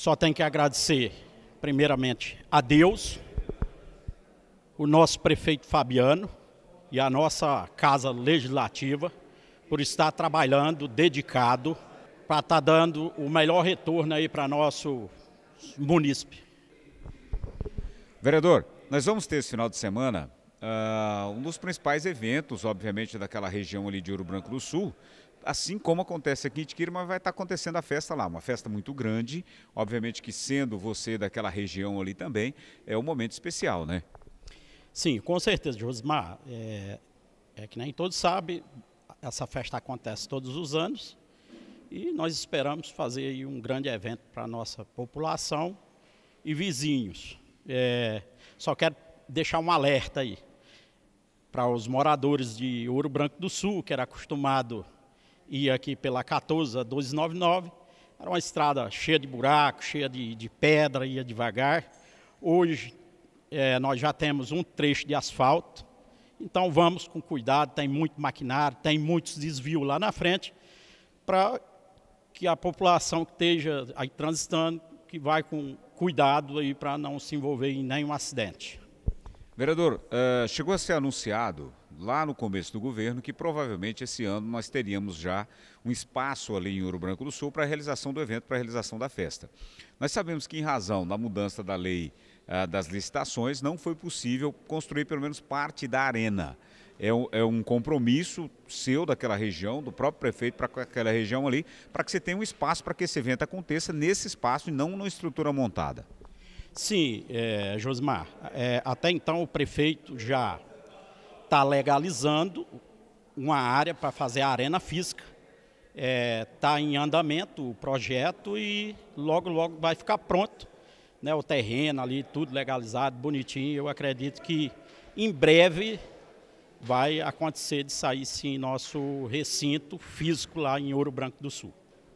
Só tenho que agradecer, primeiramente, a Deus, o nosso prefeito Fabiano e a nossa Casa Legislativa por estar trabalhando, dedicado, para estar tá dando o melhor retorno aí para nosso munícipe. Vereador, nós vamos ter esse final de semana Uh, um dos principais eventos, obviamente, daquela região ali de Ouro Branco do Sul, assim como acontece aqui em Tiquira, mas vai estar tá acontecendo a festa lá, uma festa muito grande, obviamente que sendo você daquela região ali também, é um momento especial, né? Sim, com certeza, Josmar, é, é que nem todos sabem, essa festa acontece todos os anos e nós esperamos fazer um grande evento para a nossa população e vizinhos. É, só quero deixar um alerta aí para os moradores de Ouro Branco do Sul, que era acostumado ia aqui pela 14 a 299. Era uma estrada cheia de buraco, cheia de, de pedra, ia devagar. Hoje é, nós já temos um trecho de asfalto, então vamos com cuidado, tem muito maquinário, tem muitos desvios lá na frente, para que a população que esteja aí transitando, que vai com cuidado aí para não se envolver em nenhum acidente. Vereador, uh, chegou a ser anunciado lá no começo do governo que provavelmente esse ano nós teríamos já um espaço ali em Ouro Branco do Sul para a realização do evento, para a realização da festa. Nós sabemos que, em razão da mudança da lei ah, das licitações, não foi possível construir pelo menos parte da arena. É um, é um compromisso seu daquela região, do próprio prefeito para aquela região ali, para que você tenha um espaço para que esse evento aconteça nesse espaço e não numa estrutura montada. Sim, é, Josmar. É, até então o prefeito já está legalizando uma área para fazer a arena física. Está é, tá em andamento o projeto e logo, logo vai ficar pronto. Né, o terreno ali, tudo legalizado, bonitinho. Eu acredito que em breve vai acontecer de sair sim nosso recinto físico lá em Ouro Branco do Sul.